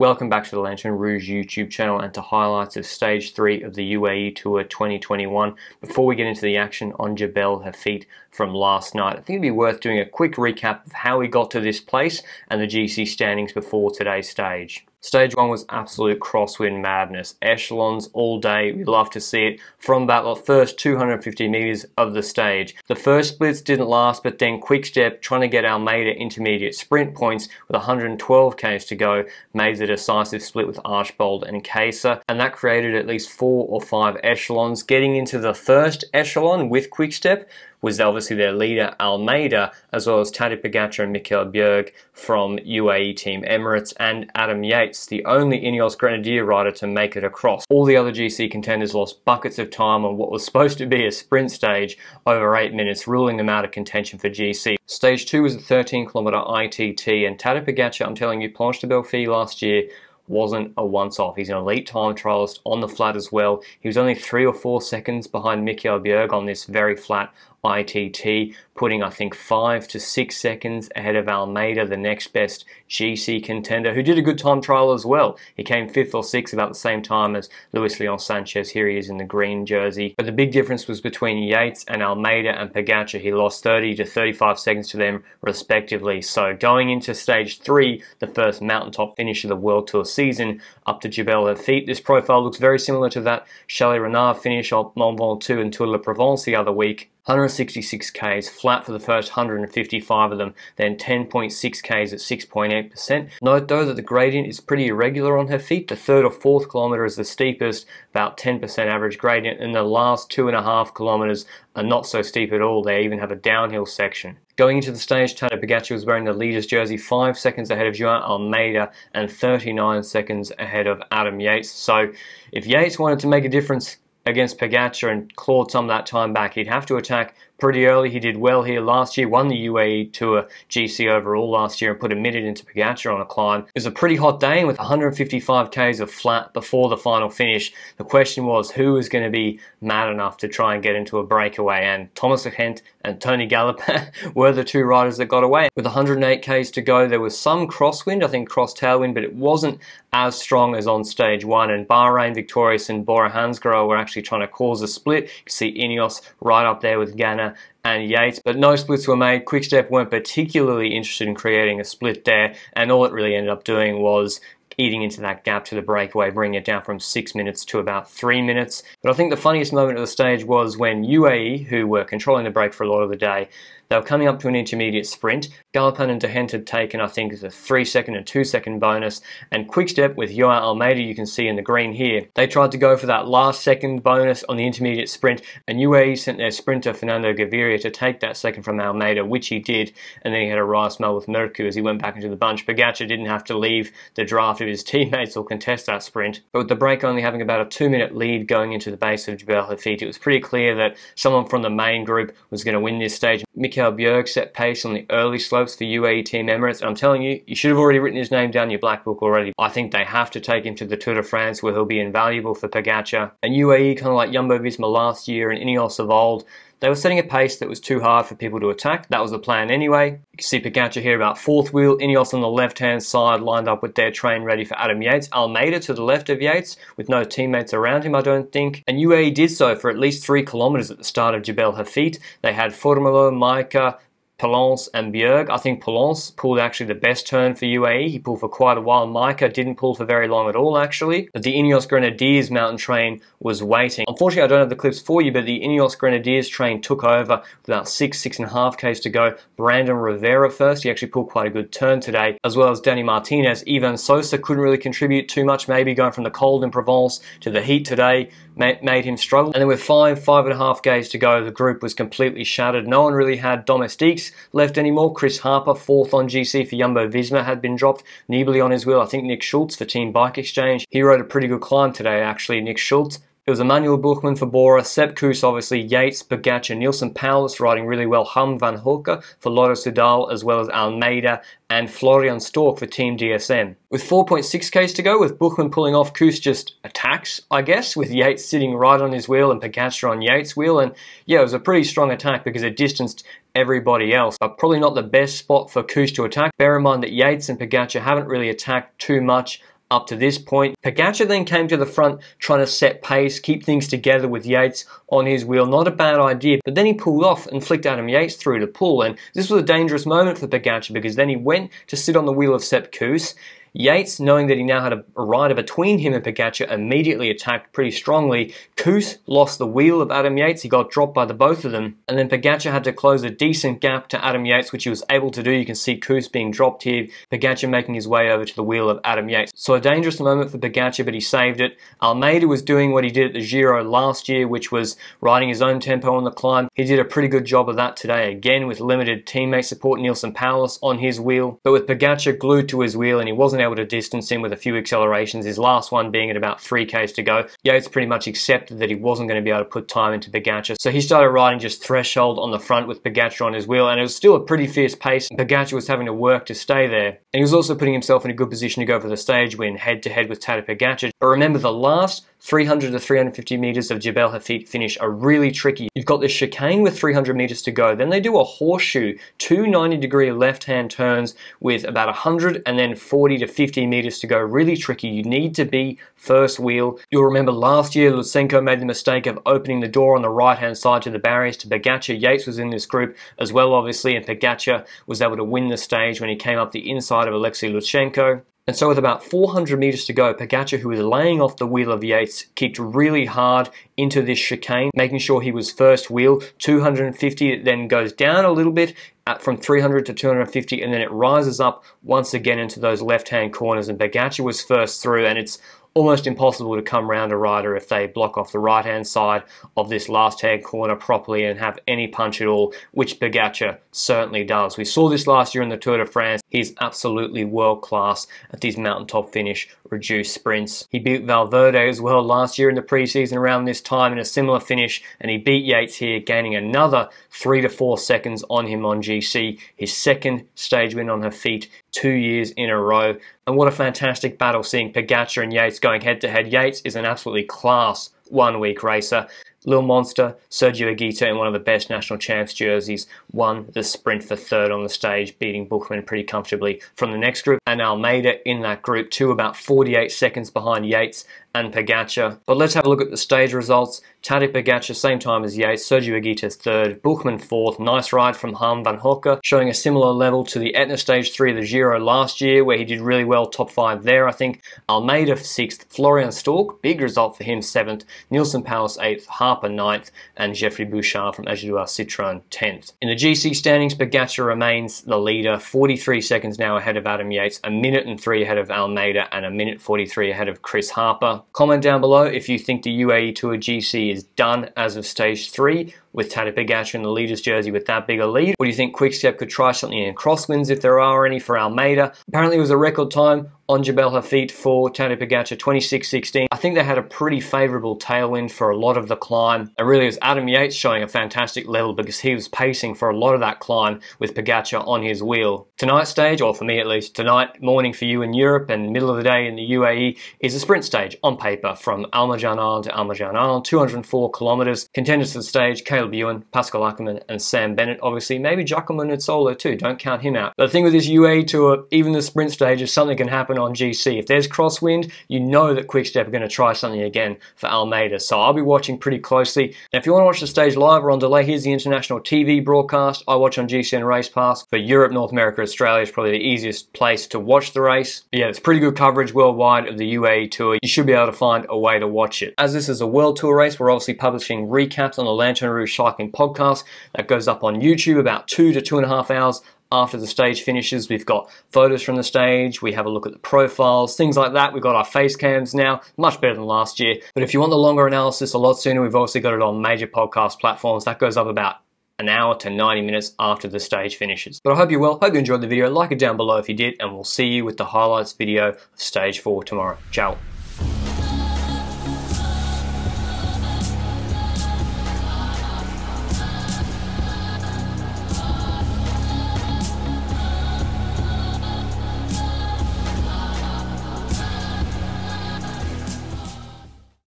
Welcome back to the Lantern Rouge YouTube channel and to highlights of stage 3 of the UAE Tour 2021. Before we get into the action on Jebel Hafit from last night, I think it'd be worth doing a quick recap of how we got to this place and the GC standings before today's stage. Stage one was absolute crosswind madness. Echelons all day, we love to see it. From that first 250 meters of the stage. The first splits didn't last, but then quick step trying to get Almeida intermediate sprint points with 112 k's to go made the decisive split with Archbold and Kesa, and that created at least four or five echelons. Getting into the first echelon with quick step was obviously their leader Almeida, as well as Tadej Pogacar and Mikael Bjerg from UAE Team Emirates, and Adam Yates, the only Ineos Grenadier rider to make it across. All the other GC contenders lost buckets of time on what was supposed to be a sprint stage over 8 minutes, ruling them out of contention for GC. Stage 2 was a 13km ITT, and Tadej Pogacar, I'm telling you, Planche de Belfi last year wasn't a once-off. He's an elite time trialist on the flat as well. He was only three or four seconds behind Mikael Bjerg on this very flat ITT, putting I think five to six seconds ahead of Almeida, the next best GC contender, who did a good time trial as well. He came fifth or sixth about the same time as Luis Leon Sanchez. Here he is in the green jersey. But the big difference was between Yates and Almeida and Pagacha. He lost 30 to 35 seconds to them respectively. So going into stage three, the first mountaintop finish of the World Tour season, up to Jebel feet. This profile looks very similar to that Chalet Renard finish on Mont Ventoux and Tour de Provence the other week. 166 Ks flat for the first 155 of them, then 10.6 Ks at 6.8%. Note though that the gradient is pretty irregular on her feet. The third or fourth kilometer is the steepest, about 10% average gradient, and the last two and a half kilometers are not so steep at all. They even have a downhill section. Going into the stage, Tata Pagacha was wearing the leader's jersey, 5 seconds ahead of Joan Almeida and 39 seconds ahead of Adam Yates. So if Yates wanted to make a difference, against Pogacar and clawed some of that time back. He'd have to attack pretty early. He did well here last year, won the UAE Tour GC overall last year and put a minute into Pogacar on a climb. It was a pretty hot day with 155 k's of flat before the final finish. The question was who was going to be mad enough to try and get into a breakaway and Thomas Hent and Tony Gallup were the two riders that got away. With 108 k's to go, there was some crosswind, I think cross tailwind, but it wasn't as strong as on stage one. And Bahrain, Victorious and Bora Hansgrohe were actually trying to cause a split. You see Ineos right up there with Ghana and Yates, but no splits were made. Quickstep weren't particularly interested in creating a split there, and all it really ended up doing was eating into that gap to the breakaway, bringing it down from six minutes to about three minutes. But I think the funniest moment of the stage was when UAE, who were controlling the break for a lot of the day, they were coming up to an intermediate sprint. Galapan and Dehent had taken, I think, the three second and two second bonus. And Quickstep with Joao Almeida, you can see in the green here. They tried to go for that last second bonus on the intermediate sprint, and UAE sent their sprinter Fernando Gaviria to take that second from Almeida, which he did. And then he had a raw smell with Merku as he went back into the bunch. Pogacar didn't have to leave the draft of his teammates or contest that sprint. But with the break only having about a two minute lead going into the base of Jabal Hafid, it was pretty clear that someone from the main group was going to win this stage. Mikael Bjerg set pace on the early slopes for UAE Team Emirates. And I'm telling you, you should have already written his name down your black book already. I think they have to take him to the Tour de France where he'll be invaluable for Pogacar. And UAE, kind of like Jumbo-Visma last year and Ineos of old, they were setting a pace that was too hard for people to attack. That was the plan anyway. You can see Pagancha here about fourth wheel, Ineos on the left-hand side lined up with their train ready for Adam Yates. Almeida to the left of Yates with no teammates around him, I don't think. And UAE did so for at least three kilometers at the start of Jebel Hafit. They had Formolo, Micah, Palance and Bjerg. I think Palance pulled actually the best turn for UAE. He pulled for quite a while. Micah didn't pull for very long at all, actually. But the Ineos Grenadiers mountain train was waiting. Unfortunately, I don't have the clips for you, but the Ineos Grenadiers train took over with about six, six and a half Ks to go. Brandon Rivera first. He actually pulled quite a good turn today, as well as Danny Martinez. Ivan Sosa couldn't really contribute too much, maybe going from the cold in Provence to the heat today made him struggle. And then with five, five and a half Ks to go, the group was completely shattered. No one really had domestiques left anymore. Chris Harper, fourth on GC for Jumbo Visma, had been dropped. Nibali on his wheel. I think Nick Schultz for Team Bike Exchange. He rode a pretty good climb today, actually, Nick Schultz. It was Emmanuel Buchmann for Bora, Sepp Kuss obviously, Yates, Bagacha, Nielsen Paulus riding really well, Hum van Hooker for Lotto Sudal, as well as Almeida and Florian Stork for Team DSM. With 4.6k's to go, with Buchmann pulling off, Kuss just attacks, I guess, with Yates sitting right on his wheel and Pogacar on Yates' wheel. And yeah, it was a pretty strong attack because it distanced everybody else, but probably not the best spot for Kush to attack. Bear in mind that Yates and Pagacha haven't really attacked too much up to this point. Pagacha then came to the front trying to set pace, keep things together with Yates on his wheel. Not a bad idea, but then he pulled off and flicked Adam Yates through to pull, and this was a dangerous moment for Pagacha because then he went to sit on the wheel of Sepp Kuss, Yates, knowing that he now had a, rider between him and Pagacha, immediately attacked pretty strongly. Coos lost the wheel of Adam Yates. He got dropped by the both of them. And then Pagacha had to close a decent gap to Adam Yates, which he was able to do. You can see Coos being dropped here. Pagacha making his way over to the wheel of Adam Yates. So a dangerous moment for Pagacha, but he saved it. Almeida was doing what he did at the Giro last year, which was riding his own tempo on the climb. He did a pretty good job of that today, again with limited teammate support, Nielsen Paulus on his wheel. But with Pagacha glued to his wheel and he wasn't able able to distance him with a few accelerations, his last one being at about 3Ks to go. Yates pretty much accepted that he wasn't going to be able to put time into Pogacar, so he started riding just threshold on the front with Pogacar on his wheel, and it was still a pretty fierce pace. Pogacar was having to work to stay there, and he was also putting himself in a good position to go for the stage win head-to-head -head with Tadej Pogacar. But remember, the last 300 to 350 meters of Jebel Hafit finish are really tricky. You've got this chicane with 300 meters to go, then they do a horseshoe, two 90 degree left hand turns with about 100 and then 40 to 50 meters to go. Really tricky. You need to be first wheel. You'll remember last year Lutsenko made the mistake of opening the door on the right hand side to the barriers to Pagacha. Yates was in this group as well, obviously, and Pagacha was able to win the stage when he came up the inside of Alexei Lutsenko. And so with about 400 meters to go, Pagaccia, who was laying off the wheel of Yates, kicked really hard into this chicane, making sure he was first wheel. 250, it then goes down a little bit uh, from 300 to 250, and then it rises up once again into those left-hand corners, and Pagaccia was first through, and it's almost impossible to come round a rider if they block off the right hand side of this last hand corner properly and have any punch at all, which Pogacar certainly does. We saw this last year in the Tour de France. He's absolutely world class at these mountaintop finish reduced sprints. He beat Valverde as well last year in the preseason around this time in a similar finish and he beat Yates here gaining another three to four seconds on him on GC. His second stage win on her feet two years in a row. And what a fantastic battle seeing Pagacha and Yates going head to head. Yates is an absolutely class one week racer. Lil Monster, Sergio Aguita in one of the best national champs jerseys won the sprint for third on the stage, beating Bookman pretty comfortably from the next group. And Almeida in that group too, about 48 seconds behind Yates and Pagacha. But let's have a look at the stage results. Tadej Pogacar, same time as Yates, Sergio Agüita third, Buchmann fourth, nice ride from Harm van Hocker, showing a similar level to the Etna Stage 3 of the Giro last year, where he did really well, top five there, I think. Almeida sixth, Florian Stork, big result for him, seventh, Nielsen Palace eighth, Harper ninth, and Geoffrey Bouchard from Agidoire Citroën tenth. In the GC standings, Pogacar remains the leader, 43 seconds now ahead of Adam Yates, a minute and three ahead of Almeida, and a minute 43 ahead of Chris Harper. Comment down below if you think the UAE Tour GC is done as of stage three with Tata Pogacar in the leaders jersey with that big a lead? Or do you think Quickstep could try something in crosswinds if there are any for Almeida? Apparently it was a record time on Jabal Hafid for Tanner 26 26.16. I think they had a pretty favourable tailwind for a lot of the climb. It really was Adam Yates showing a fantastic level because he was pacing for a lot of that climb with Pogacar on his wheel. Tonight's stage, or for me at least, tonight morning for you in Europe and middle of the day in the UAE is a sprint stage on paper from Almajan Island to Almajan Island, 204 kilometres. Contenders for the stage came Caleb Ewan, Pascal Ackerman, and Sam Bennett, obviously. Maybe Giacomo Solo too, don't count him out. But the thing with this UA Tour, even the sprint stages, something can happen on GC. If there's crosswind, you know that Quickstep are going to try something again for Almeida. So I'll be watching pretty closely. Now, if you want to watch the stage live or on delay, here's the international TV broadcast. I watch on GCN Race Pass. For Europe, North America, Australia is probably the easiest place to watch the race. But yeah, it's pretty good coverage worldwide of the UAE Tour. You should be able to find a way to watch it. As this is a World Tour race, we're obviously publishing recaps on the Lantern Rouge Recycling podcast that goes up on YouTube about two to two and a half hours after the stage finishes. We've got photos from the stage, we have a look at the profiles, things like that. We've got our face cams now, much better than last year. But if you want the longer analysis a lot sooner, we've also got it on major podcast platforms. That goes up about an hour to 90 minutes after the stage finishes. But I hope you're well, hope you enjoyed the video, like it down below if you did, and we'll see you with the highlights video of stage four tomorrow. Ciao.